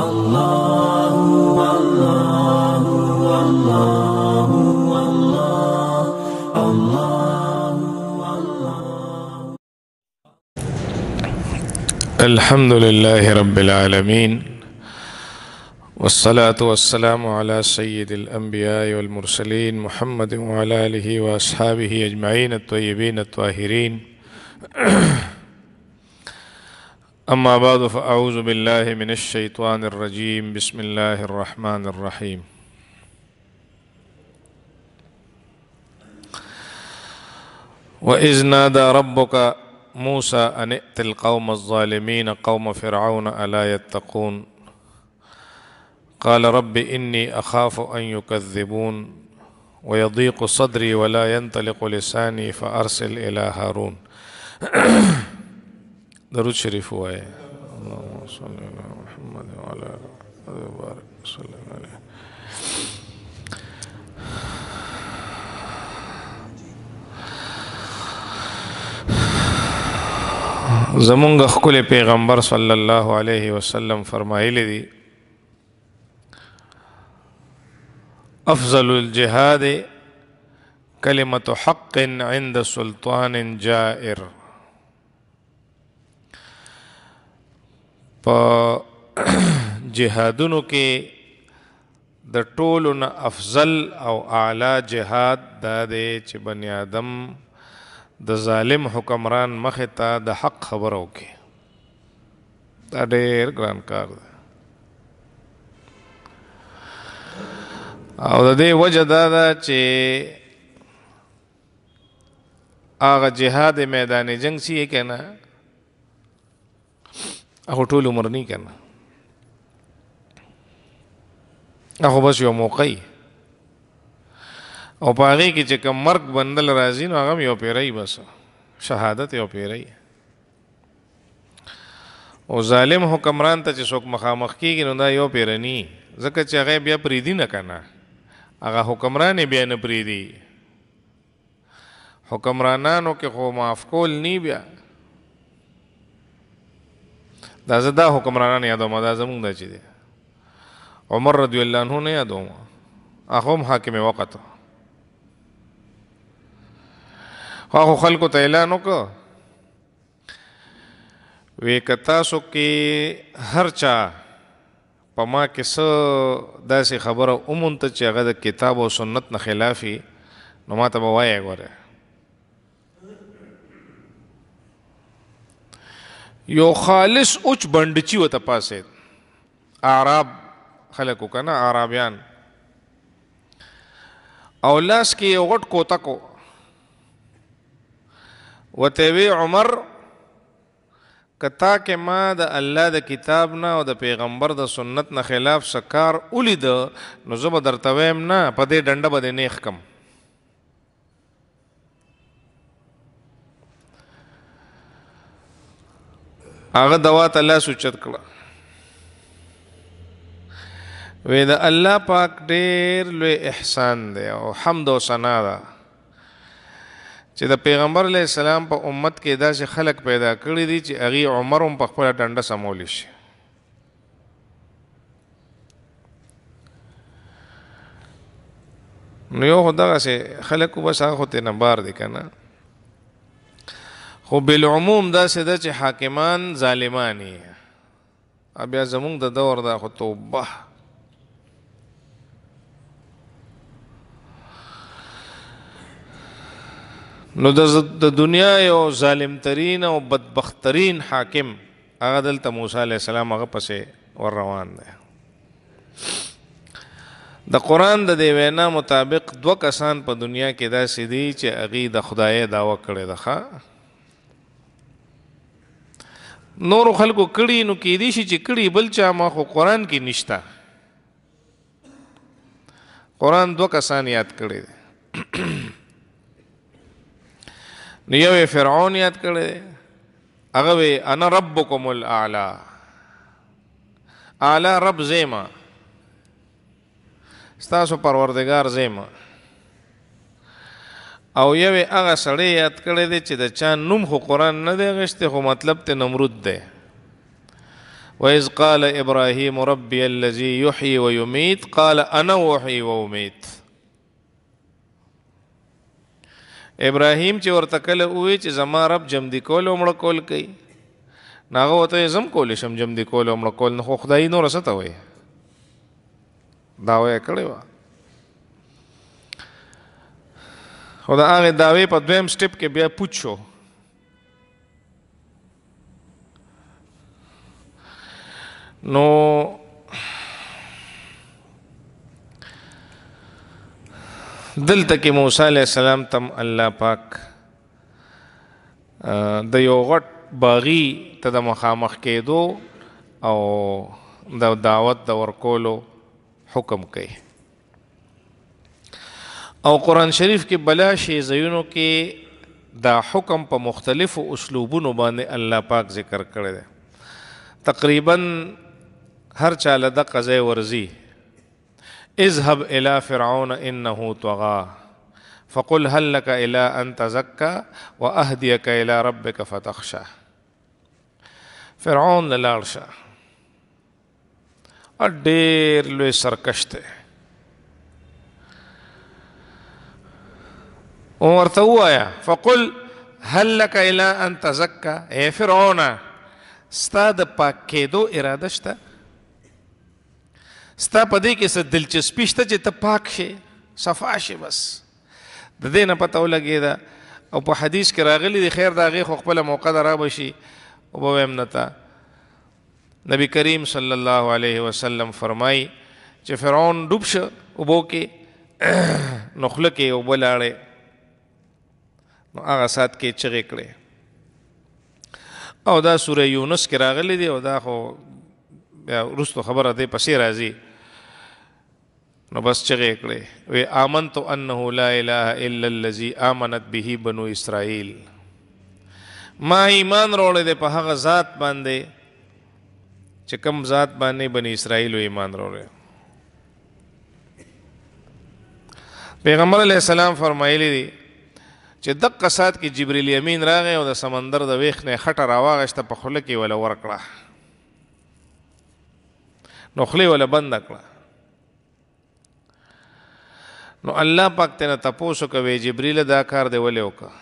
الله الله الله الله الله الحمد لله رب العالمين والصلاة والسلام على سيد الأنبياء والمرسلين محمد وعلى آله وأصحابه أجمعين الطيبين الطاهرين أما بعد فأعوذ بالله من الشيطان الرجيم بسم الله الرحمن الرحيم وإذ نادى ربك موسى أن ائت القوم الظالمين قوم فرعون ألا يتقون قال رب إني أخاف أن يكذبون ويضيق صدري ولا ينطلق لساني فأرسل إلى هارون درود شریف وای اللهم صل علی محمد وعلى آله وبارك وسلم علیه زمونږ خپل پیغمبر صلی الله علیه وسلم فرمایلی دی افضل الجهاد کلمه حق عند سلطان جائر په جهادونو کې د ټولو نه افضل او اعلی جهاد دا دی چې بنی آدم د ظالم حکمران مخې ته د حق خبرو کې دا ډېر ګران کار دی او د دې وجه دا ده چې هغه جهاد میدان جنگ سی کنه هغه ټول عمر نه کنه هغه بس یو موقعي او پاره کې چې کوم مرګ بندل راځي نو هغه یو پیری بس شهادت یو پیری او ظالم حکمران ته چې څوک مخامخ کیږي نو دا یو پیرني ځکه چې هغه بیا پریدي نه کنه هغه حکمران بیا نه پریدي حکمرانانو کې خو معاف کول نی بیا دا زه دا حکمرانان یادوم دا زمونږ د چې دی عمر رضی الله عنه نه یادوم هغه هم حاکم وقت هغه خلکو ته اعلان وکړ وی کتا سو کې هرچا پما کې څه داسې خبره اومونته چې هغه د کتاب او سنت نه خلافي نو ماته به وایي ګوره یو خالص اوچ بندچی وته پاسه اعراب خلکو کنه اعرابیان او لاس کې یو غټ کوتکو وته وی عمر کتا کې ما د الله د کتاب نه او د پیغمبر د سنت نه خلاف سکار ولید نو زه به درته ویم نه په دې ډنده به نه ښکم هغه دوا ته الله سوچت کړه وې دا الله پاک ډېر لوی احسان دی او حمد او ثنا ده چې د پیغمبر علی السلام په امت کې داسې خلک پیدا کړی دي چې اغي عمر هم په خپل ډنډه سمول شي نو یو خدغه سه خلکو بس هغه ته نمبر دی کنه خو بالعموم دا سده چې حاکمان ظالمانی بیا زمونږ د دور دا خو توبه نو د دنیا یو ظالم ترین او بدبخت ترین حاکم هغه دلته موسی علی السلام هغه پسې ور روان دی د قران د دی وینا مطابق دوه کسان په دنیا کې دا سدي چې اغي د خدای داوا کړي ده نور خلکو کړي نو کې دي چې کړي بل چا ما خو قران کې نشتا قران دوه کسان یاد کړي نو یو فرعون یاد کړي هغه انا ربکم الاعلى اعلی رب زیمه ستاسو پروردگار زیمه او یو هغه سړی یاد کړی دی چې د چا نوم خو قران نه دی غشته خو مطلب ته نمرود دی وإذ قال إبراهيم ربي الذي يحيي ويميت قال أنا أحيي وأميت ابراهيم چې ورته کله وې چې زما رب جمدي کول او مړ کول کوي ناغه وته زم کول شم جمدي کول او مړ کول نه خو خدای نور څه ته وې دا وې کړې وای خو دا هغه داوی په دویم سټپ کې بیا پوښو نو دلته کې موسی عليه السلام تم الله پاک د یو غټ باغی ته د مخامخ کېدو او د دعوت د ورکولو حکم کوي او قران شریف کې بلا شی زینو کې دا حکم په مختلفو اسلوبونو باندې الله پاک ذکر کړی دی تقریبا هر چا له د قضې ورزي اذهب الى فرعون انه طغى فقل هل لك الى ان تزكى واهديك الى ربك فتخشى فرعون لاړ شه ډېر لوی سرکش دی او ورته وایا فقل هل لك الى ان تزكى اے فرعون ستا د پاک کېدو اراده شته ستا په دې کې څه دلچسپي شته چې ته پاک شې صفا شې بس د دې نه پته ولګېده او په حدیث کې راغلی دی خیر دا غي خو خپل موقع درا بشي او به هم نتا نبی کریم صلی الله علیه وسلم فرمای چې فرعون ډوب شو او بو کې نخله کې او بلاړه نو هغه سات کې چغې کړې او دا سوره یونس کې راغلي دی او دا خو بیا رستو خبره ده پسې راځي نو بس چغې کړې و امنت انه لا اله الا الذي امنت به بنو اسرائيل ما ایمان راوړل دی په هغه ذات باندې چې کوم ذات باندې بنی اسرائیل ایمان راوړل پیغمبر علیہ السلام فرمایلی دی چې د قصات کې جبرئیل امین راغی او د سمندر د ویخ نه خټه راواغشته په خوله کې ولا ورکړه نو خلی ولا بند کړه نو الله پاک ته تاسو کوي جبرئیل دا کار دی ولې وکړه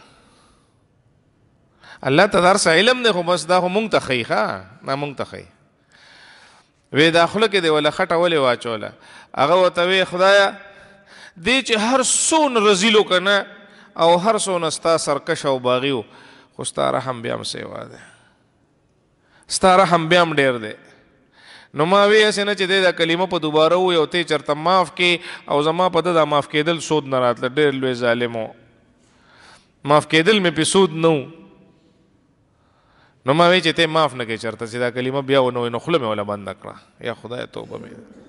الله تدارس علم نه خو بس دا خو مونږ ته خیخه نه مونږ ته خیخه وې داخله کې دی ولا خټه ولې واچوله هغه وته وې خدایا دې چې هر سون رزیلو کنه او هر څو نستا سرکش او باغیو خو ستا رحم بیا هم سیوا ده ستا رحم بیا هم ډیر دی نو ما وی اسنه چې دا کلمه په دوباره و یو ته چرته معاف کې او زما په دا معاف کېدل سود نه راتل ډیر لوی ظالمو معاف کېدل مې په سود نه نو ما وی چې ته معاف نه کې چرته چې دا کلمه بیا ونه نو خله مې ولا بند کړه یا خدای توبه مې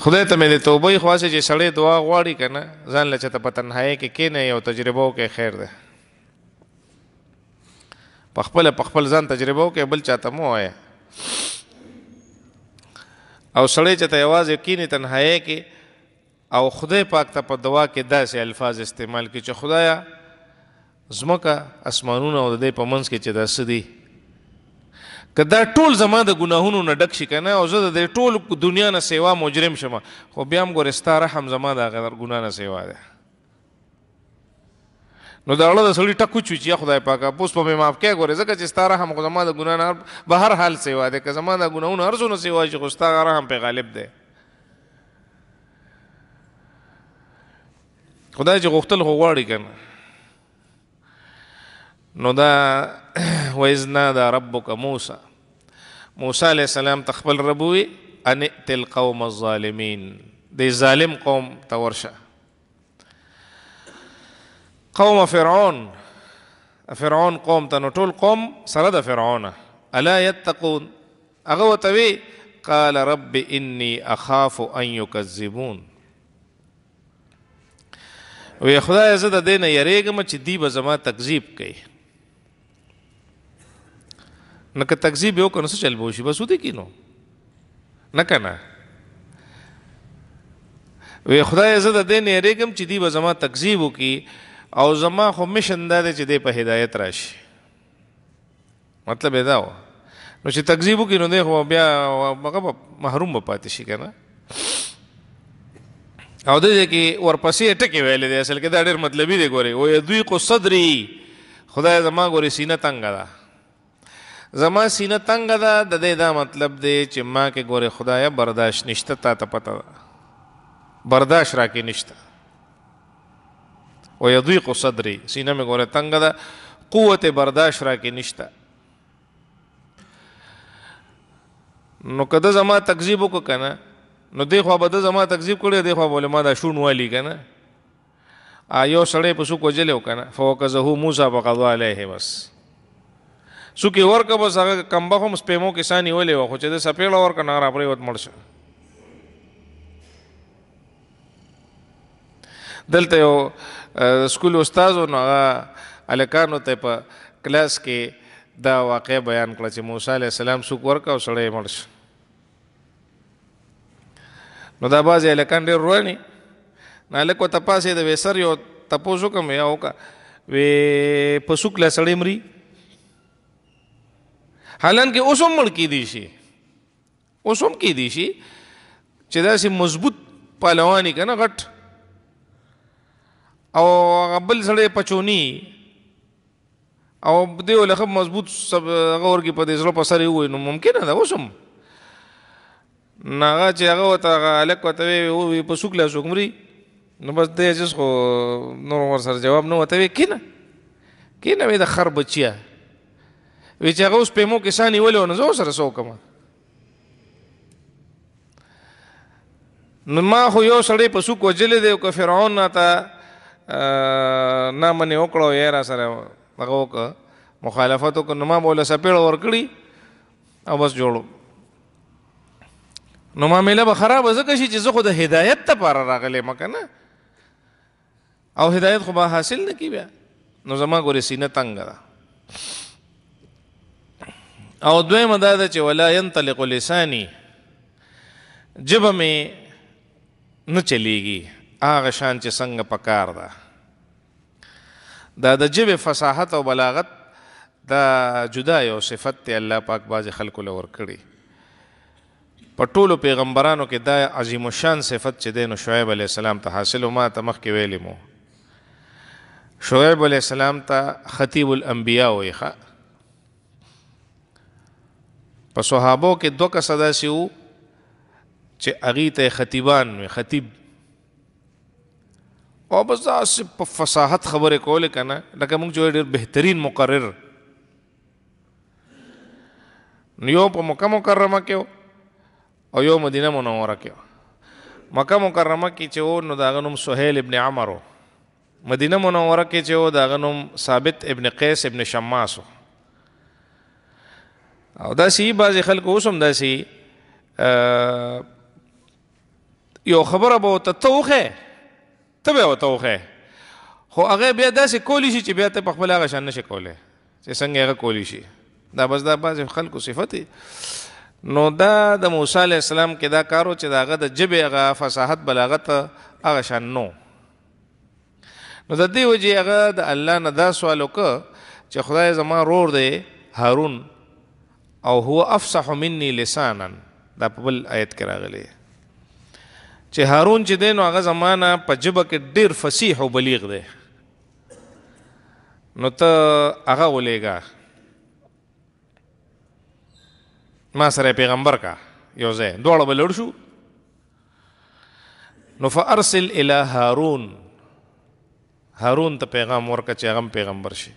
خدای ته مې د توبې خواسته چې سړی دعا غواړي کنه ځان لچ ته پتنهای کې کې نه یو تجربه کې خیر ده په خپل په خپل ځان تجربه کې بل چاته مو آیا او سړی چې ته आवाज یقیني تنهای کې او خدای پاک ته په دعا کې داسې الفاظ استعمال کړي چې خدایا زمکه اسمانونه او د دې په منځ کې چې داسې دي که دا ټول زما د ګناهونو نه ډک شي کنه او زه د ټول دنیا نه سیوا مجرم شم خو بیا هم ګورې ستا رحم زما د هغه ګناه نه سیوا دی نو دا اړه د سړي ټکو چوي چې خدای پاکه پوس په معاف کې ګورې ځکه چې ستا رحم خو زما د ګناه نه به هر حال سیوا دی که زما د ګناهونو هر څونه سیوا شي خو ستا رحم په غالب دی خدای چې غوښتل خو غواړي کنه نو دا وإذ نادى ربك موسى موسى عليه السلام تقبل ربوي ان تل قوم الظالمين دي ظالم قوم تورشا قوم فرعون فرعون قوم تنطول قوم سرد فرعون الا يتقون هغه وتوي قال رب اني اخاف ان يكذبون وی خدای زه د دینه یریږم چې دی به زما تکذیب کوي نو که تکذیب یو کنه څه چل به شي بس ودی کینو نه کنه وی خدای عزت دې نه ریګم چې دی به زما تکذیب وکي او زما خو مشن دا چې دې په هدایت راشي مطلب دا و نو چې تکذیب وکي نو دې خو بیا هغه محروم پاتې شي کنه او دې کې ورپسې ټکی ویل دي اصل کې دا ډېر مطلبي دی ګوري او دوی کو صدري خدای زما ګوري سینه تنگ ده زما سینه تنگ ده د دې دا مطلب دی چې ما کې ګوره خدایا برداشت نشته تا ته پته ده برداشت راکې نشته او یضيق صدري سینه مې ګوره تنگ ده قوت برداشت راکې نشته نو کده زما تکذیب وک کنه نو دی خو بده زما تکذیب کړي دی خو بوله ما دا شون والی کنه ایو سړی پسو کوجلو کنه فوکزه موسی بقضا علیه بس سو کې ورکه بس هغه کمبه هم سپېمو کې ساني ولې و خو چې د سپېړه ورکه نه را پرې وت مرشه دلته یو سکول استاد و نو هغه الکانو ته په کلاس کې دا واقع بیان کړ چې موسی عليه السلام سو ورکه او سړی مرشه نو دا بازي الکان ډېر رواني نه لکه تپاسې د وسر یو تپوسو کوم یا وکا وې پسوک لسړې مري حالانکه اوس هم مړ کې دي شي اوس هم کې دي شي چې دا سي مضبوط پهلوانی کنه غټ او غبل سړی پچونی او دیو له مضبوط سب غور کې په دې سره په سره وي نو ممکن ده اوس هم ناغه چې هغه وته الک وته وي په سوک لا سوکمري نو بس دې جس خو نور ور سره جواب نو وته کینه کینه مې د خر بچیا وی چې هغه اوس په مو کې ساني ولو نه زو سره سو کوم نو ما خو یو سړی په سو کوجلې دی او فرعون نه تا نه منې وکړو یې را سره هغه وک مخالفت کو نو ما بوله سپېړ ورکړي او بس جوړو نو ما میله به خراب زکه شي چې زه خو د هدایت ته پاره راغلی مکه نه او هدایت خو به حاصل نه کی بیا نو زما ګورې سینه تنگ ده او دویمه دا ده چې ولا ينطلق لساني جبه می نه چلیږي هغه شان چې څنګه پکار ده دا د جبه فصاحت او بلاغت دا جدا یو صفت ته الله پاک باز خلکو لور کړی په ټولو پیغمبرانو کې دا عظیم شان صفت چې دینو شعیب علی السلام ته حاصل ما تمخ کې ویلی مو شعیب علی السلام ته خطیب الانبیاء وایخه په صحابو کې دوه کس داسې وو چې اغي ته خطیبان وي خطیب او بس داسې په فصاحت خبرې کولې کنه لکه موږ جوړ ډېر بهترین مقرر یو په مکه مکرمه کې او یو مدینه منوره کې مکه مکرمه کې چې و نو داغه نوم سهیل ابن عمرو مدینه منوره کې چې و داغه نوم ثابت ابن قیس ابن شماسو او دا سی بعض خلکو اوس هم دا سی یو خبره به ته توخه ته به توخه خو هغه بیا داسې کولی شي چې بیا ته په خپل هغه شان نشي کولای چې څنګه هغه کولی شي دا بس دا بعض خلکو صفت نو دا د موسی علی السلام کې دا کارو چې داغه د جبه هغه فصاحت بلاغت هغه شان نو نو د دې وجه هغه د الله نه دا سوال وکړه چې خدای زما رور دی هارون او هو افصح مني لسانا دا په بل آیت کې راغلی چې هارون چې دین هغه زمانہ په جبه کې ډیر فصیح او بلیغ دی نو ته هغه ولېګا ما سره پیغمبر کا یو ځای دوړ بلړ شو نو فارسل الی هارون هارون ته پیغام ورکړه چې هغه پیغمبر شي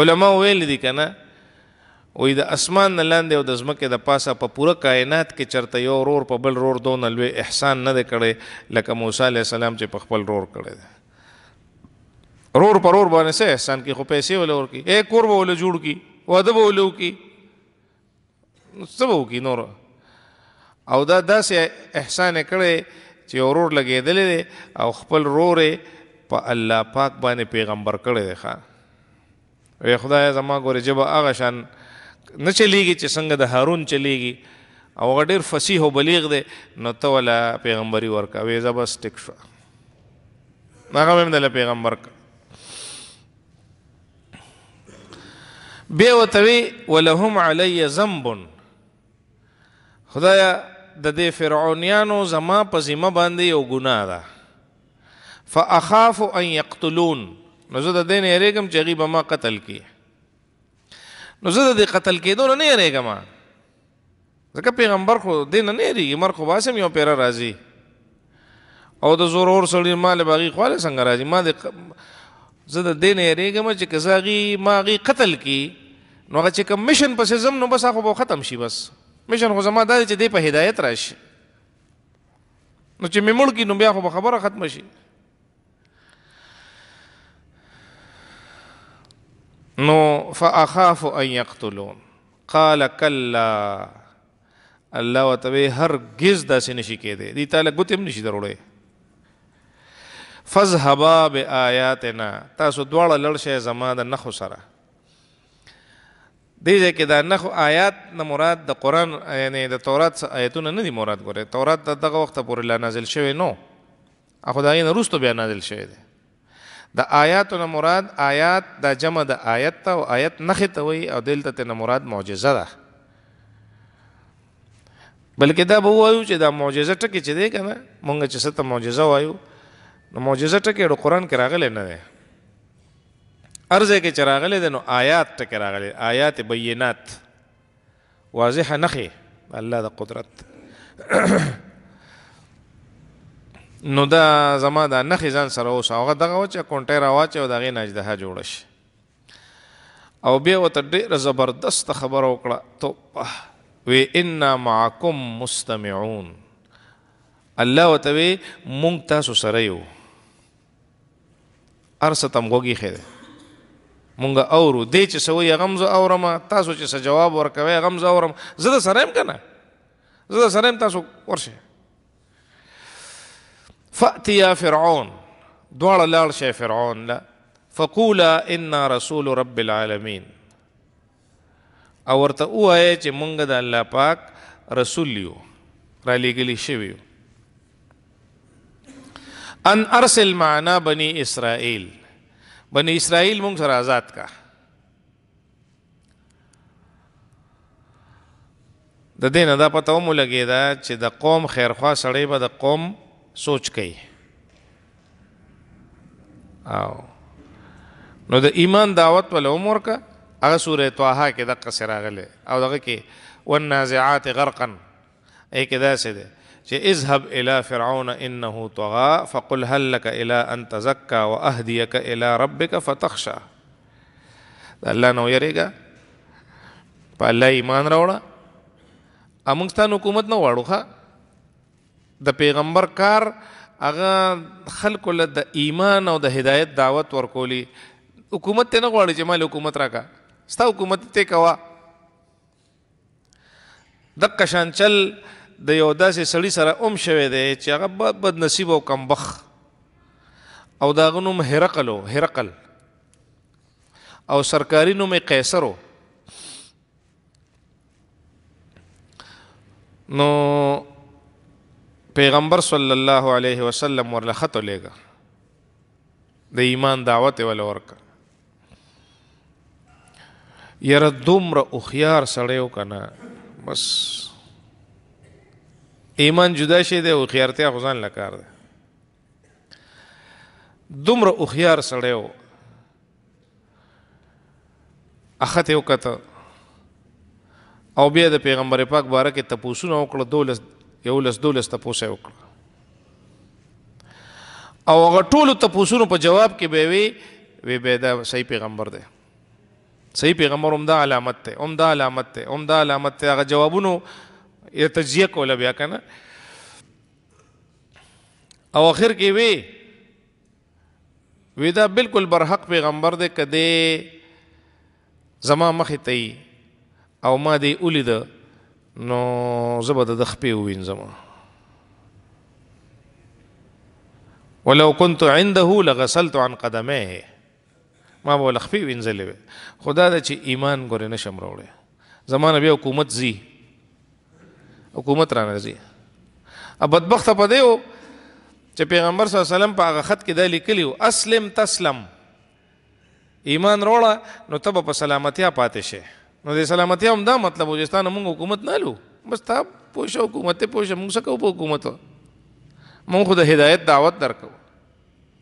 علما ویل دي کنه وې د اسمان لاندې او د ځمکې د پاسه په پا پوره کائنات کې چرته یو رور په بل رور دون لوی احسان نه کړي لکه موسی عليه السلام چې په خپل رور کړي رور پر رور باندې سه احسان کې خو پیسې ول ور کی اے کور به ول جوړ کی و ادب ول کی سبو کی نور او دا داسې احسان کړي چې اورور لګېدلې او خپل رورې په پا الله پاک باندې پیغمبر کړي ښا وې خدای زما ګورې جبه هغه شان نه چلیږي چې څنګه د هارون چلیږي او غډیر فصیح او بلیغ دی نو ته ولا پیغمبري ورکا ویزه بس ټیک شو هغه هم د پیغمبر کا بیا وتوی ولهم علی ذنب خدایا د دې فرعونیانو زما په ذمہ باندې یو ګناه ده فاخاف ان یقتلون نو زه د دین یریګم چې غیبه ما قتل کی نو زه د قتل کېدو نه یریږم ځکه پیغمبر خو دین نه یریږي مر خو باسم یو پیر راځي او د زور اور سړی مال باغی خواله څنګه راځي ما د زه د دین یریږم چې کزاغي ماغي قتل کی نو هغه چې کوم مشن پسې زم نو بس هغه ختم شي بس مشن خو زما دا چې دی په هدایت راشي نو چې ممړ کی نو بیا خو خبره ختم شي نو فاخاف ان یقتلون قال کلا الله وتعالى هرگز داسې نشي کېده دي تعالی ګوتم نشي دروړې فذهبا بیااتنا تاسو دواړه لړشه زما د نخو سره دې ځکه دا نخو آیات نه مراد د قران یعنی د تورات آیتونه نه دي مراد ګوره تورات دغه وخت پورې لا نازل شوی نو اخو دا یې نه روستو بیا نازل شوی دی د آیاتونو مراد آیات د جمع د آیت ته او آیت نخ ته وي او دلته ته مراد معجزه ده بلکې دا به وایو چې دا معجزه ټکی چې دی کنه مونږ چې ست معجزه وایو نو معجزه ټکی د قران کې راغلی نه ده ارزه کې چې راغلی ده نو آیات ټکی راغلی آیات بینات واضح نخې الله د قدرت نو دا زما دا نخې ځان سره اوس هغه دغه و چې کونټی راواچو د هغې نه اجدها جوړه شي او بیا ورته ډېره زبردسته خبره وکړه توپه وی انا معکم مستمعون الله ورته وی مونږ تاسو سره یو ارسه تم غوږی خې مونږ اورو دې چې سوې غمز اورم تاسو چې جواب ورکوي غمز اورم زه سره يم کنه زه سره يم تاسو ورشه فاتیا فرعون دواړه لاړ شي فرعون لا فقولا ان رسول رب العالمین او ورته وایي چې مونږ د الله پاک رسول یو را لېګلی شوی ان ارسل معنا بني اسرائیل بني اسرائیل مونږ سره آزاد کا د دینه دا پته مو لګیدا چې د قوم خیرخوا سړی به د قوم سوچ کوي او نو د ایمان دعوت ول عمر کا هغه سوره طه کې د قصراغله او دغه کې والنازعات غرقا اي کې دا څه ده چې اذهب الى فرعون انه طغى فقل هل لك الى ان تزكى واهديك الى ربك فتخشى الله نو یریګا په الله ایمان راوړه امنګستان حکومت نه واړو ښا د پیغمبر کار هغه خلکو له د ایمان او د هدایت دعوت ورکولی حکومت ته نه غواړي چې مال حکومت راکا ستا حکومت ته کوا د قشانچل د یو داسې سړی سره اوم شوی دی چې هغه بد نصیب او کمبخ او دا غنوم هرقل هرقل او سرکاري نوم قیصرو نو پیغمبر صلی الله علیه وسلم ورلخط لګا د ایمان دعوت ول ورک یره دومره اوخيار سړیو کنه بس ایمان جدا شي د اوخيارتیا غزان لکار ده دومره اوخيار سړیو اخه ته وکته او بیا د پیغمبر پاک بارکه تپوسونه وکړه دولس یو لس دولس تاسو وکړه او هغه ټول تاسو په جواب کې به وی وی به دا صحیح پیغمبر دی صحیح پیغمبر عمدہ علامت ته عمدہ علامت ته عمدہ علامت ته هغه جوابونو یا تجزیه کوله بیا کنه او اخر کې وی ودا بالکل برحق پیغمبر دې کده زما مخ ته او ما دې ولید نو زبد د خپې وینځم ولو كنت عنده لغسلت عن قدميه ما به لخپې وینځلې خدا د چې ایمان ګورې نشم راوړې زمانه بیا حکومت زی حکومت را نزی ا بدبخت په دیو چې پیغمبر صلی الله علیه وسلم په هغه خط کې د لیکلیو اسلم تسلم ایمان روړه نو تب په سلامتیا پاتې شي نو د سلامتی هم دا مطلب وجستان موږ حکومت نه لو بس تا پوښ حکومت ته پوښ موږ سره په حکومت موږ خو د هدایت دعوت درکو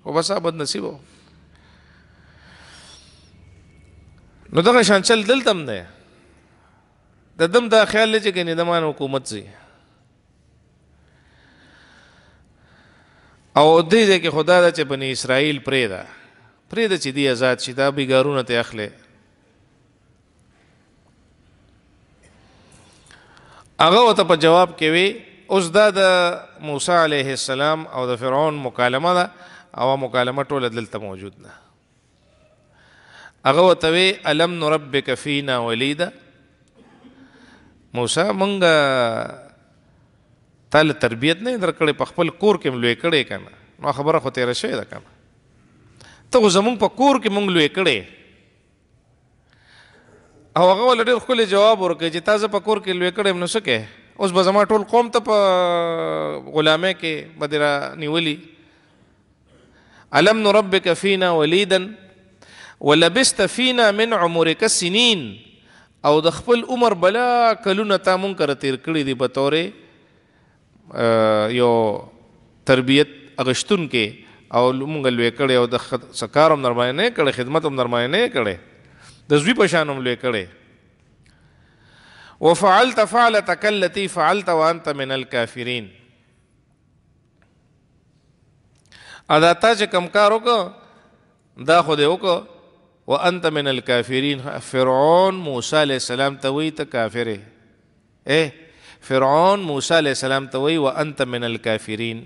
او بس بد نصیب نو دغه شان چل دلته هم دی د دم دا خیال لږ کې ندمان حکومت سي او دې دې کې خدا دا چې بني اسرائیل پرې دا پرې د چې دی آزاد شي دا بیګارونه ته اخلي هغه وته په جواب کې وی اوس دا د موسی علیه السلام او د فرعون مکالمه ده او مکالمه ټول دلته موجود ده هغه وته وی الم نربک فینا ولیدا موسی مونږ تل تربیت نه درکړې په خپل کور کې ملوي کړې کنه نو خبره خو تیر شوې ده کنه ته زمونږ په کور کې مونږ لوي کړې او هغه ول ډېر خولي جواب ورکړي چې تاسو په کور کې لوي کړم نو سکه اوس به زما ټول قوم ته په غلامه کې بدرا نیولی الم نربک فینا ولیدا ولبست فینا من عمرک سنین او د خپل عمر بلا کلونه تا مونږ کر تیر کړی دی په تورې یو تربیت اغشتون کې او مونږ لوي کړی او د سکارم نرمای نه کړی خدمت هم نرمای نه کړی د زوی په شان هم لوی کړي وفعلت فعلتك التي فعلت وانت من الكافرين ادا تا چې کم کار وکړه دا خو دې وکړه وانت من الكافرين فرعون موسی عليه السلام ته وی ته کافر اے فرعون موسی عليه السلام ته وی وانت من الكافرين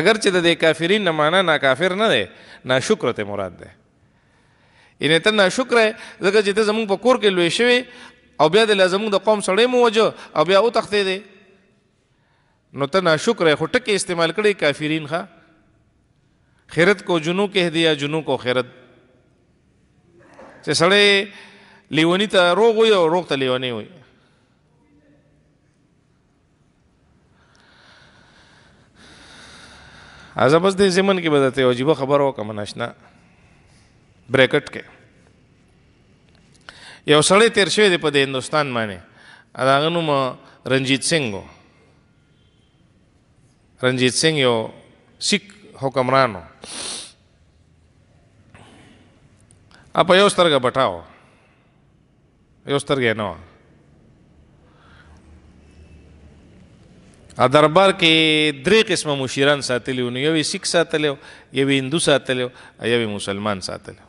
اگر چې د کافرین نه معنا نا کافر نه دی نا شکر ته مراد ده یعنی ته نه شکر زګه چې ته زمونږ په کور کې لوي شوی او بیا د لازمون د قوم سړی مو وجه او بیا او تختې دی نو ته نه شکر خو ټکه استعمال کړي کافرین ښا خیرت کو جنو کہہ دیا جنو کو خیرت چې سړی لیونی ته روغ وي او روغ ته لیونی وي ازه بس دې زمن کې بدته عجیب خبر وکم نشنا بریکټ کې یو سړی تیر شوی دی په د هندستان باندې هغه نوم رنجیت سنگ و رنجیت سنگ یو سیک حکمران و په یو سترګه پټاو یو سترګه نه ا دربار کې درې قسمه مشیران ساتلی ونیو یو سیک ساتلی یو هندو ساتلی یو مسلمان ساتلی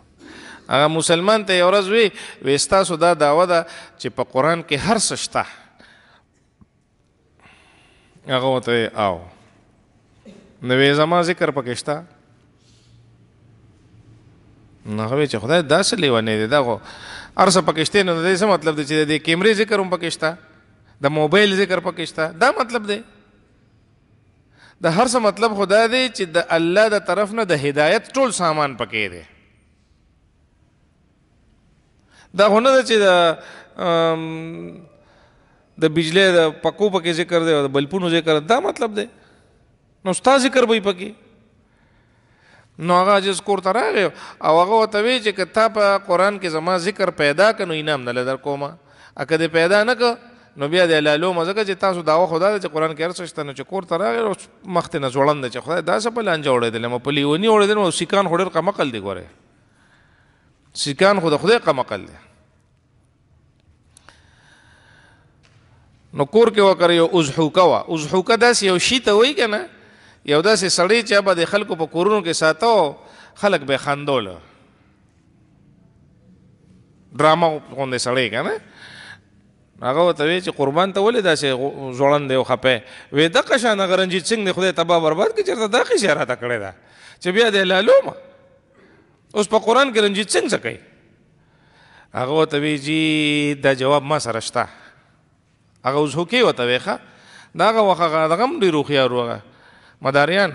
هغه مسلمان ته یو ورځ وی وستا سو دا داوا ده چې په قران کې هر څه شته هغه وته او نوې زما ذکر پکښتا نه هغه چې خدای داسې لیوانې دی دا خو ارسه پکښته نه دی څه مطلب دی چې د کیمرې ذکر هم پکښتا د موبایل ذکر پکښتا دا مطلب دی د هر څه مطلب خدای دی چې د الله د طرف نه د هدایت ټول سامان پکې دی دا غونه ده چې د د بجلی د پکو پکې ذکر دی او د بلپونو ذکر دا مطلب دی نو ستا ذکر به پکې نو هغه جس کور ته راغی او هغه ته وی چې کتا په قران کې زما ذکر پیدا کنو انعام نه لدر کومه اګه دې پیدا نک نو بیا د لالو مزګه چې تاسو داوا خدا چې قران کې ارڅ شته نو چې کور ته راغی مخته نه جوړند چې خدای دا څه په لانجه وړې دلمه په لیونی وړې دنو سیکان هډر کا مقل دی ګوره سیکان خو د خدای قمقل دی نو کور کې وکړ یو ازحوکه وا ازحوکه داس یو شی ته وای کنه یو داسې سړی چې به د خلکو په کورونو کې ساتو خلک به خندول ډراما غوندې سړی کنه هغه ته وی چې قربان ته ولې داسې ځوړند دی خپه وې د قشان غرنجیت سنگ نه خدای تبا برباد کې چرته دا خې شهرت کړی دا چې بیا دې لالو ما اوس په قران کې رنجیت سنگ څه کوي هغه ته وی جی دا جواب ما سره شته هغه اوس هکې وته ویخه دا هغه وخه دغه هم ډیرو خيار وغه مداریان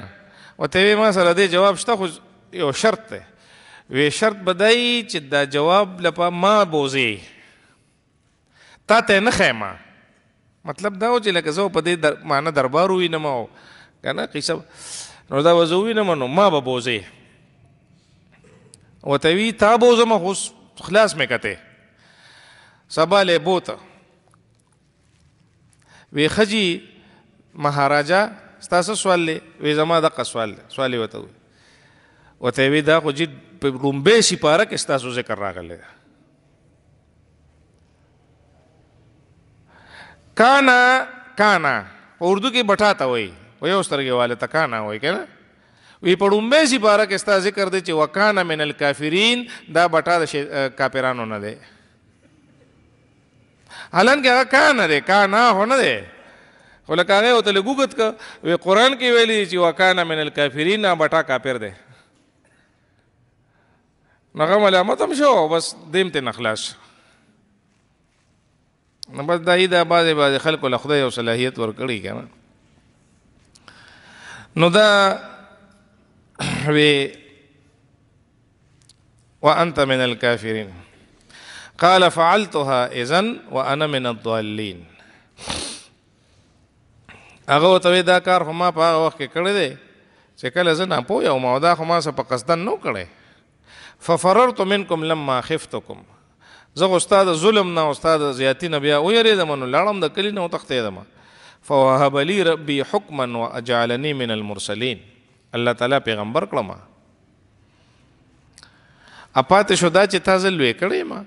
وته وی ما سره دی جواب شته خو یو شرط دی وی شرط بدای چې دا جواب لپاره ما بوزي تا ته نه خېما مطلب دا و چې لکه زه په دې در... معنی دربار وینم او کنه قصه نو دا وزوینم نو ما به بوزي وتوی تابو زما خوس خلاص مې کته سبا له بوت وی خجی مہاراجا ستاسو سوال لې وی زما د سوال سوال وته وته وی دا خو جی په رومبه شي پاره کې ستاسو ذکر راغله کانا کانا اردو کې بټاتا وای وای اوس ترګه والے تا کانا وای کنه وی پړومبه سی بارا کې ستا ذکر دی چې وکانا من الکافرین دا بټا د کافرانو نه دی حالان کې هغه کان دی کانا هونه دی خو لکه هغه ته لګوګت ک وی قران کې ویلي چې وکانا من الکافرین نه بټا کافر دی نغه ملامت هم شو بس دیم ته نخلاص نو بس دای دا بعضې بعضې خلکو له خدای او صلاحیت ورکړي که نه نو دا نحوي وأنت من الكافرين قال فعلتها إذن وأنا من الضالين هغه ته دا کار هم په هغه وخت کې کړی دی چې کله زه نه پوهیم او دا خو ما څه په قصدن نو کړی ففررت منکم لما خفتکم زه خو ستا د ظلم نه او ستا د زیاتي نه بیا ویرېدم نو لاړم د کلي نه وتښتېدم فوهب لي ربي حکما واجعلني من المرسلین الله تعالی پیغمبر کړم اپات شودا چې تاسو لوي کړی ما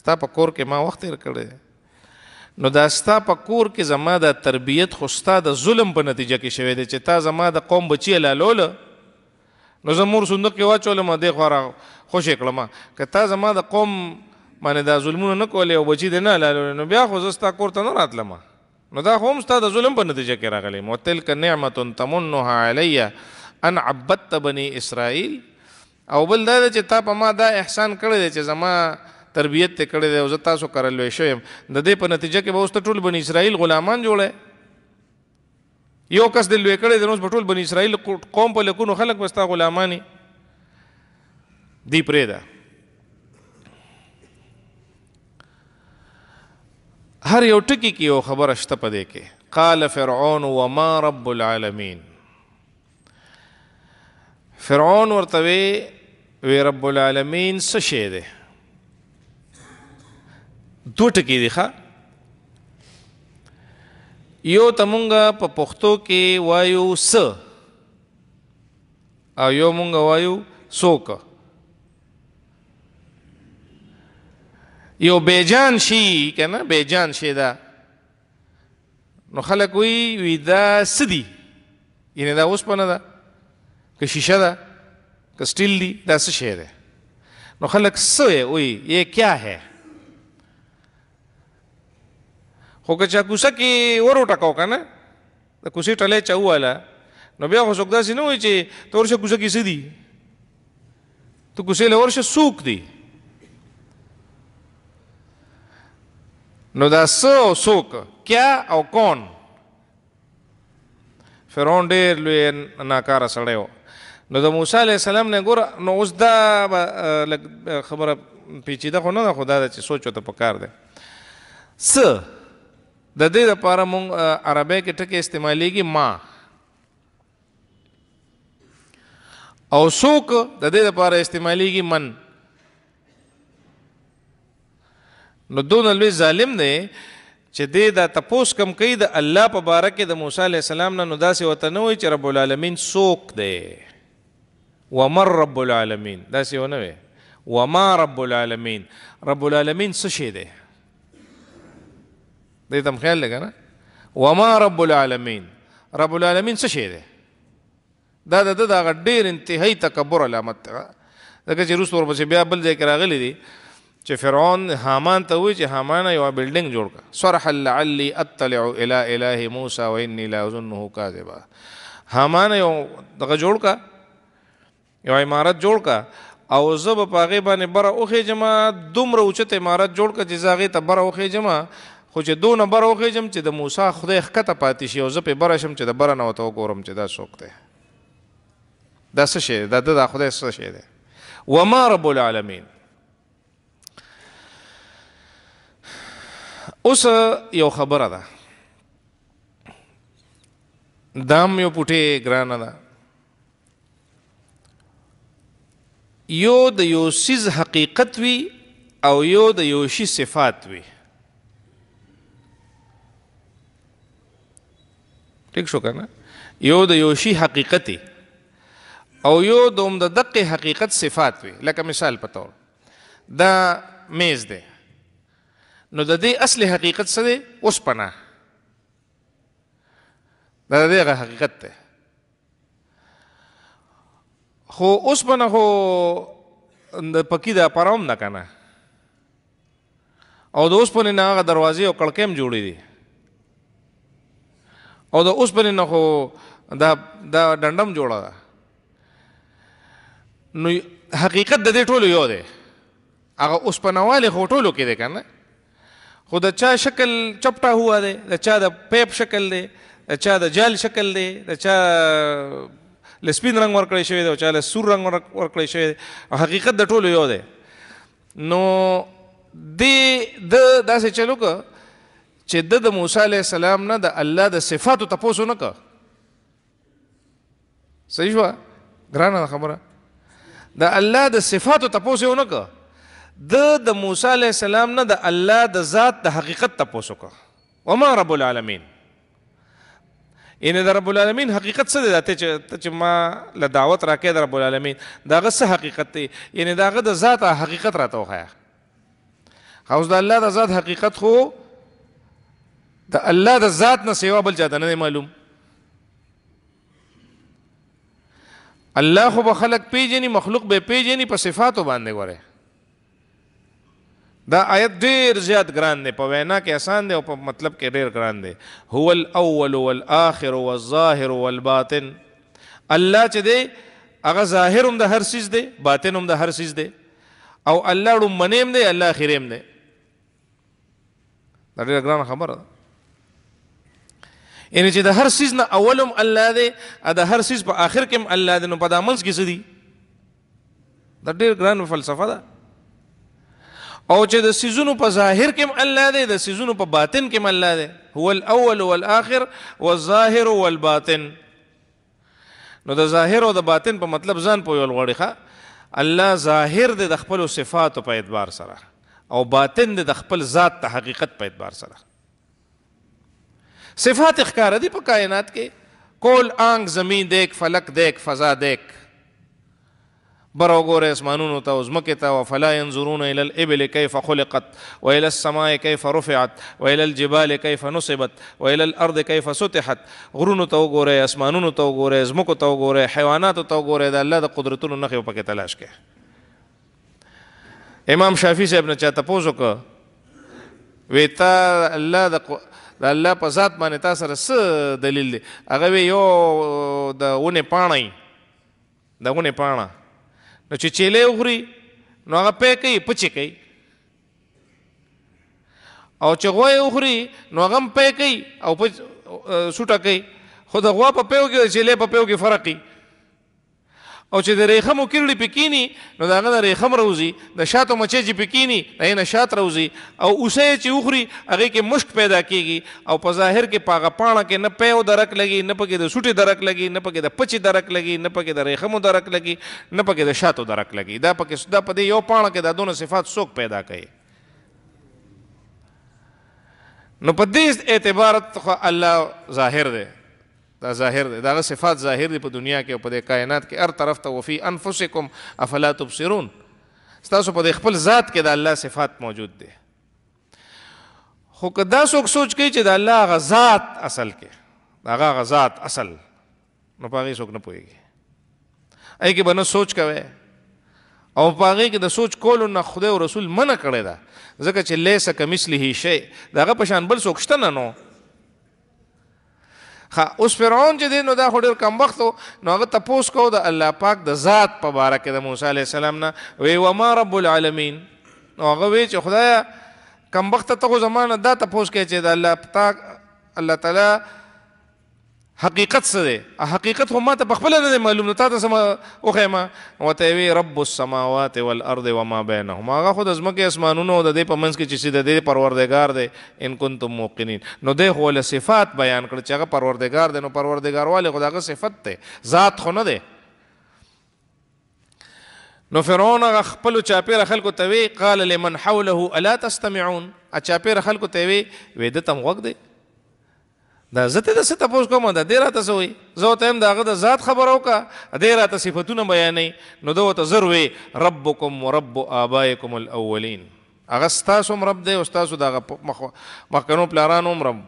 ستا په کور کې ما وخت تیر کړی نو دا ستا په کور کې زما د تربیت خوستا د ظلم په نتیجه کې شوی دی چې تا زما د قوم بچی لالول نو زمور صندوق کې واچول ما د خورا خوشې کړم که تا زما د قوم باندې دا ظلمونه نه کولې او بچی دې نه لالول نو بیا خو زستا کور ته نه راتلم نو دا هم ستا د ظلم په نتیجه کې راغلی موتل ک نعمت تمنها علی ان عبدت بنی اسرائیل او بل دا چې تا په ما دا احسان کړی دی چې زما تربیت ته کړی دی او زه تاسو کړلې شوم د دې په نتیجه کې به اوس ټول بنی اسرائیل غلامان جوړه یو کس د لوی کړی دی نو ټول بنی اسرائیل قوم په لکونو خلک وستا غلامانی دی پرې ده هر یو ټکی کې یو خبره شته پدې کې قال فرعون وما رب العالمین فرعون ورته وی رب العالمین څه شی دی دو ټکی دی ښا یو تمونګه په پښتو کې وایو س او یو مونږ وایو څوک یو بیجان شي کنه بیجان شي دا نو خلک وی وی دا سدي ینه دا اوس پنه دا که شیشه ده که سټیل دی دا څه شی ده نو خلک سوې وی یہ کیا ہے خو که چاکوسه کې ورو ټکاو کنه د کوسي ټلې چاواله نو بیا خو څوک داسې نه وایي چې تورشه کوسه کې سدي تو کوسه له ورشه سوق دی نو دا څه او څوک کیا او کون فرعون ډیر لوی ناکاره سړی و نو د موسی علی السلام نه ګور نو اوس دا خبره پیچیده خو نه ده خدا د چې سوچو ته پکار ده س د دې لپاره مونږ عربی کې ټکی استعمالیږي ما او څوک د دې لپاره استعمالیږي من نو دون لوی ظالم دی چې دې دا تپوس کم کوي د الله په باره کې د موسی علی السلام نه نو داسې وته نه وي چې رب العالمین څوک دی ومر رب العالمین داسې ونه وي وما رب العالمین رب العالمین څه شی دی دې تم خیال لګا نه وما رب العالمین رب العالمین څه شی دی دا د دغه ډیر انتهایی تکبر علامت ده دغه چې روس ورپسې بیا بل ځای کې راغلی دی چې فرعون حامان ته وی چې حامان یو بلډینګ جوړ کا سرح لعلی اطلع الی الہ موسی و انی لا اظنه کاذبا حامان یو دغه جوړ کا یو عمارت جوړ کا او زب پاغه باندې بر اوخه جما دومره اوچته عمارت جوړ کا چې زاغه ته بر اوخه جما خو چې دوه نمبر اوخه جم چې د موسی خدای خکته پاتې شي او زب بر شم چې د بر نه وته ګورم چې دا سوکته دا څه شی دا د خدای څه شی دی و ما رب العالمین اوس یو خبره ده دام یو پټه ګرانه ده یو د یو سیز حقیقت وی او یو د یو شی صفات وی ٹھیک شو کنه یو د یو شی حقیقت او یو دوم د دقه حقیقت صفات وی لکه مثال په تور دا میز ده نو د دې اصل حقیقت څه دی وسپنه دا د دې حقیقت دی خو اوسپنه خو د پکی د پروم نه کنه او د اوسپنې نه هغه دروازې او کړکېم جوړې دي او د اوسپنې نه خو دا دا ډنډم جوړه ده نو حقیقت د دې ټولو یو دی هغه اوسپنواله خو ټولو کې دی کنه خو د چا شکل چپټا هوا دی د چا د پیپ شکل دی د چا د جال شکل دی د چا له سپین رنگ ورکړی شوی دی او چا له سور رنگ ورکړی شوی دی حقیقت د ټولو یو دی نو د د داسې چلو که چې د د موسی علی السلام نه د الله د صفاتو تاسو نه که صحیح و ګرانه خبره د الله د صفاتو تاسو نه که د د موسی علی السلام نه د الله د ذات د حقیقت تاسو کو وما رب العالمین ان د رب العالمین حقیقت څه دی ته چې ما له دعوت راکې د رب العالمین داغه څه حقیقت دی یعنی داغه د ذات حقیقت راته وخیا اوس د الله د ذات حقیقت خو د الله د ذات نه سیوا بل چاته نه معلوم الله خو به خلق پیژني مخلوق به پیژني په صفاتو باندې وره دا آیت ډیر زیات ګران دی په وینا کې آسان دی او په مطلب کې ډیر ګران دی هو الاول والآخر والظاهر والباطن الله چې دی هغه ظاهر هم د هر سیز دی باطن هم د هر سیز دی او الله لومنیم دی الله اخریم دی دا ډیر ګران خبره ده یعنی چې د هر سیز نه اولم الله دی ا د هر سیز په آخر کې هم الله دی نو په دامنس کې څه دی دا ډیر ګران فلسفه ده او چې د سيزونو په ظاهر کې الله دی د سيزونو په باطن کې الله دی هو الاول والاخر والظاهر والباطن نو د ظاهر او د باطن په مطلب ځان په یو لغړی ښه الله ظاهر دی د خپل صفات په اعتبار سره او باطن دی د خپل ذات ته حقیقت په اعتبار سره صفات اخکار دي په کائنات کې کول آنګ زمین دیک فلک دیک فضا دیک بر وګوره اسمانونو ته او ځمکې ته وفلا ينظرون الى الابل كيف خلقت والى السماء كيف رفعت والى الجبال كيف نصبت والى الارض كيف سطحت غرونو ته وګوره اسمانونو ته وګوره ځمکو ته وګوره حیواناتو ته وګوره د الله د قدرتونو نخې په کې تلاش کې امام شافعي صاحب نه چاته پوزو کو ویتا الله د د الله په ذات باندې تاسو سره څه دلیل دی هغه یو د ونه پاڼه دغه ونه پاڼه نو چې چیلې وغوري نو هغه پې کوي پچی کوي او چې غوې وغوري نو هغه پې کوي او سوټه کوي خو د غوا په پیو کې چیلې په پیو کې فرق کوي او چې د ریخم وکړي پکینی نو دا غره ریخم روزي د شاتو مچې چې پکینی نه نه شات روزي او اوسه چې اوخري هغه کې مشک پیدا کیږي او په ظاهر کې پاغه پاڼه کې نه پیو درک لګي نه پکې د سټي درک لګي نه پکې د پچی درک لګي نه پکې د ریخم درک لګي نه پکې د شاتو درک لګي دا پکې سدا په یو پاڼه کې د دونو صفات څوک پیدا کړي نو په دې اعتبار الله ظاهر دی دا ظاهر دی دا صفات ظاهر دی په دنیا کې او په کائنات کې هر طرف ته وفي انفسکم افلا تبصرون تاسو په خپل ذات کې د الله صفات موجود دي خو کدا څوک سوچ کوي چې د الله غزاد اصل کې هغه غزاد اصل نو پاره څوک نه پويږي اې کې بنه سوچ کوي او پاره کې د سوچ کولو نه خدای او رسول منع کړی دا ځکه چې لیسه کمثله شی داغه په شان بل څوک شته نه نو ها اوس فرعون چې دین نو دا خډر کم وخت نو هغه تپوس کو د الله پاک د ذات په باره کې د موسی عليه السلام نه وی و ما رب العالمین نو هغه وی چې خدایا کم وخت ته زمانه دا تپوس کې چې د الله پاک الله تعالی حقیقت څه دی حقیقت هم ته په خپل نه معلوم نه تاسو ما او خیمه وته وی رب السماوات والارض وما بينهما هغه خود ازمکه اسمانونو د دې په منځ کې چې د دې پروردگار دی ان کنتم موقنین نو د هو له صفات بیان کړ چې هغه پروردگار دی نو پروردگار والي خداغه صفت ته ذات خو نه دی نو فرعون هغه خپل چاپیر خلکو ته وی قال لمن حوله الا تستمعون ا چاپیر خلکو ته وی وې د تم وګ دی دا زته د څه تاسو کوم دا ډیر تاسو وي زه ته هم داغه د ذات خبرو کا ډیر تاسو صفاتونه بیانې نو دوه ته زروي ربکم ورب ابائکم الاولین هغه تاسو رب دی او تاسو دغه مخکنو پلارانو رب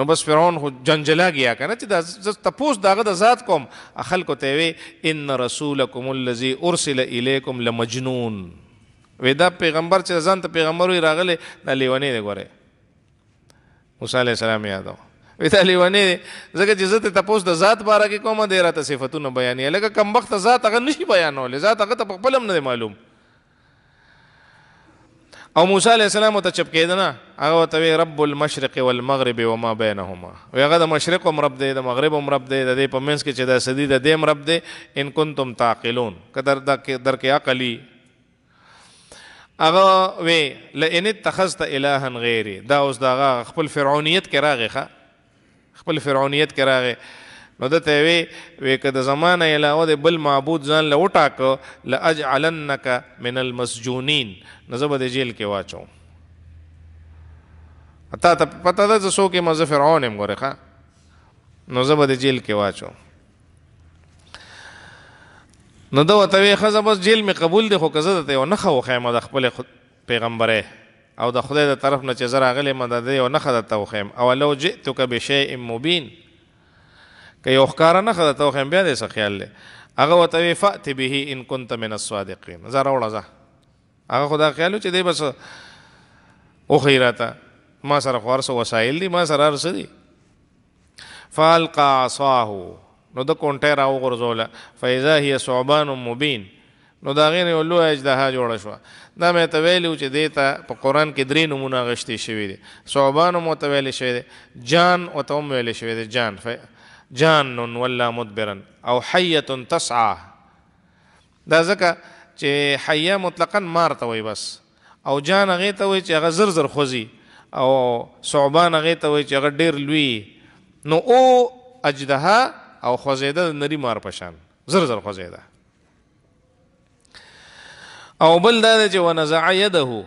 نو بس فرعون خو جنجلا گیا کنه چې د تپوس داغه د ذات کوم خلکو ته وی ان رسولکم الذی ارسل الیکم لمجنون ودا پیغمبر چې ځان ته پیغمبر وی راغله د لیونی دی ګوره موسی علی السلام یادو ویته لیونه دي زکه چې زه ته تاسو د ذات باره کې کومه ډیره ته صفاتونه بیانې لکه کم وخت ذات هغه نشي بیانول ذات هغه ته خپل هم نه معلوم او موسی علی السلام ته چپ کېدنه هغه ته رب المشرق والمغرب وما بينهما هغه د مشرق هم رب دی د مغرب هم رب دی د دې په منځ کې چې دا سدي د دې رب دی ان کنتم تعقلون قدر د در کې عقلی هغه وې لئن اتخذت الها غیري دا اوس دا خپل فرعونیت کې راغې خپل فرعونیت کې راغې نو دته وې وې کده زمانه علاوه د بل معبود ځان له وټاک لاجعلنک من المسجونین نزب د جیل کې واچو اته پته ده چې څوک مزه فرعون هم غره نو زب د جیل کې واچو نو دا وتوی خزه بس جیل می قبول دی خو کزه ته یو نخه وخیمه د خپل پیغمبره او د خدای د طرف نه چې زرا غلې مدد یو نخه د توخیم او لو جئتک بشیء مبین که یو ښکار نه خدای توخیم بیا دې څه خیال له هغه وتوی فات به ان كنت من الصادقین زرا وړه هغه خدای خیال چې دې بس او خیراته ما سره خورس وسایل دي ما سره ارسدي فالقى عصاه نو د کونټه راو غرزوله فایزا هي صعبان مبین نو دا غیر یو لوی اجدها جوړ شو دا مې ته ویلو چې دیتا په قران کې درې نمونه غشتي شوی دي صعبان متویل شوی دي جان او توم ویل شوی دي جان ف جان ولا مدبرا او حيه تسعى دا ځکه چې حيه مطلقاً مار ته وي بس او جان هغه ته وي چې هغه زر زر خوځي او صعبان هغه ته وي چې هغه ډیر لوی نو او اجدها او خوځیده د نری مار پشان زر زر خوځیده او بل دا چې ونزع يده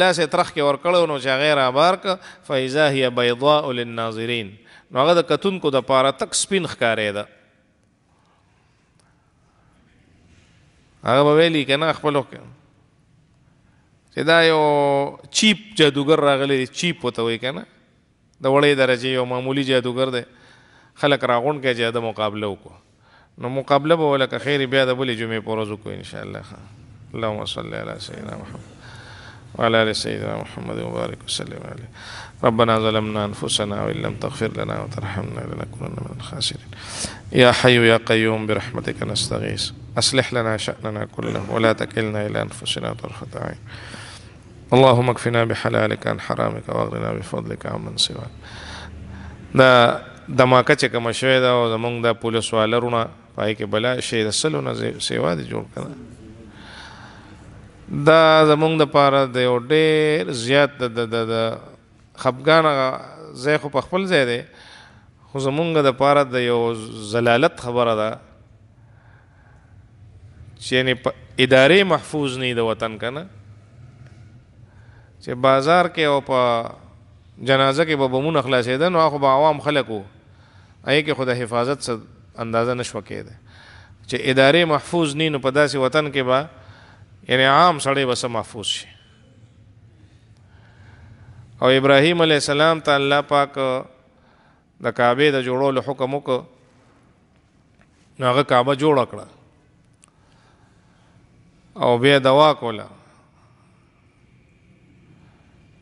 لاس ترخ کې ور کړو نو چې غیر ابار ک فاذا هي بيضاء للناظرين نو هغه د کتون کو د پاره تک سپین ښکارېده هغه ویلی کنه خپل چې دا یو چیپ جادوګر راغلی چیپ وته وای کنه د وړې درجه یو معمولی جادوګر دی خلق راغون کې جاده مقابله وکړو نو مقابله به ولکه خیر بیا د بلې جمعې په ورځ وکړو ان شاء الله اللهم صل على سيدنا محمد وعلى آل سيدنا محمد وبارك وسلم عليه ربنا ظلمنا أنفسنا وإن لم تغفر لنا وترحمنا لنكونن من الخاسرين يا حي يا قيوم برحمتك نستغيث أصلح لنا شأننا كله ولا تكلنا إلى أنفسنا طرفة عين اللهم اكفنا بحلالك عن حرامك واغننا بفضلك عمن سواك دماکه چې کوم شوی دا او زمونږ د پولیس والرونه پای کې بلا شي د سلونه سیوا دي جوړ کړه دا زمونږ د پاره د یو ډېر زیات د د د خفغان زه خو په خپل ځای دی خو زمونږ د پاره د یو زلالت خبره ده چې نه ادارې محفوظ نه د وطن کنه چې بازار کې او په جنازه کې به بمون اخلاصېدل نو خو به عوام خلکو آی کې خدای حفاظت سره اندازه نشو کېده چې ادارې محفوظ نه نو په داسې وطن کې به یعنی عام سړی به محفوظ شي او ابراهیم علی السلام ته الله پاک د کعبه د جوړولو حکم وکړ نو هغه کعبه جوړ کړه او بیا دوا کوله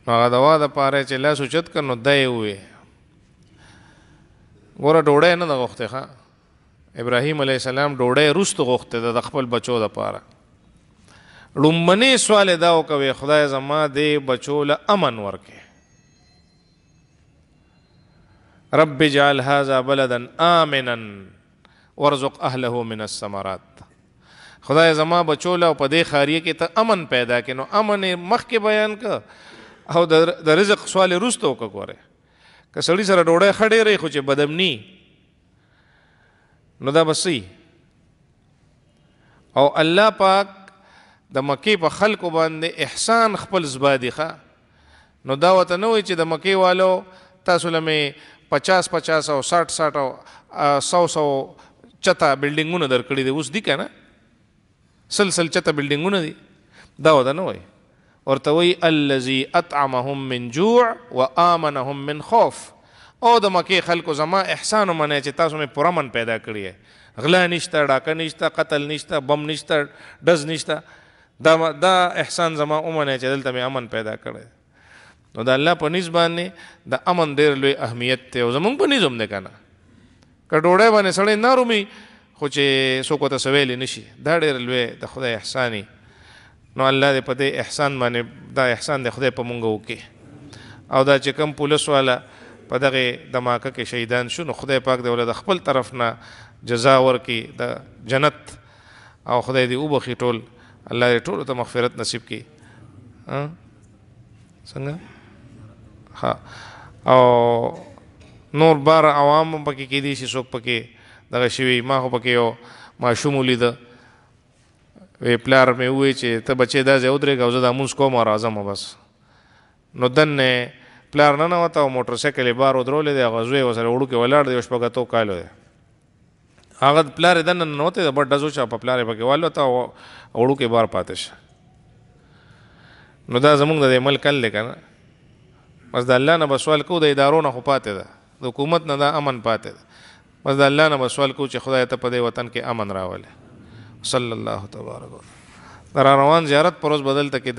نو هغه دوا د پاره چې لاس اوچت کنو دای وي ګوره ډوډۍ نه د غوښته ښه ابراهیم علی السلام ډوډۍ روست غوښته د خپل بچو د پاره لومنی سوال دا وکوي خدای زما دې بچو له امن ورکه رب جعل هذا بلدا امنا ورزق اهله من الثمرات خدای زما بچو له په دې خاریه کې ته امن پیدا کینو امن مخ کې بیان کړه او د رزق سوال رستو وکوره که سړی سره ډوډۍ خړې رہی خو چې بدمنی نو دا بسي او الله پاک د مکی په خلکو باندې احسان خپل زبادي ښه نو دا وته نو چې د مکی والو تاسو لمه 50 50 او 60 60 او 100 100 چتا بلډینګونه درکړي دي اوس دي کنه سلسل چتا بلډینګونه دي دا وته نو وای ورته وی الذي اطعمهم من جوع وامنهم من خوف او د مکه خلکو زما احسان منه چې تاسو مې پرمن پیدا کړی غلا نشته ډاکه نشته قتل نشته بم نشته دز نشته دا دا احسان زما اومنه چې دلته مې امن پیدا کړی نو د الله په نسبت باندې د امن ډیر لوی اهمیت ته او زمونږ په نظم نه کنه کډوړې باندې سړی نارومي خو چې څوک ته سویل نشي دا ډېر لوی د خدای احسانی نو الله دې په دې احسان باندې دا احسان دې خدای په مونږ وکي او دا چې کم پولیس والا په دغه دماکه کې شهیدان شو نو خدای پاک دې ول د خپل طرف نه جزا ورکي د جنت او خدای دې وبخي ټول الله دې ټول ته مغفرت نصیب کړي ها څنګه ها او نور بار عوام پکې کې دي شي څوک پکې دغه شوی ما خو پکې یو ماشوم ولید وی پلار مې وی چې ته بچې دا ځو درې غوځه د امونس کوم راځم بس نو دنه پلار نه نه وتا موټر سایکل بار ودرولې د غزوې وسره وړو کې ولاړ دی شپږ تو کالو دی هغه پلار دنه نه وته د بډ دزو چا په پلار پکې والو تا وړو کې بار پاتې شه نو دا زمونږ د ملک کله کنه بس د الله نه بسوال کو د ادارو نه خو پاتې ده د حکومت نه دا امن پاتې ده بس د الله نه بسوال کو چې خدای ته په دې وطن کې امن راولي صلی الله تبارک در روان زیارت پروز بدل تکي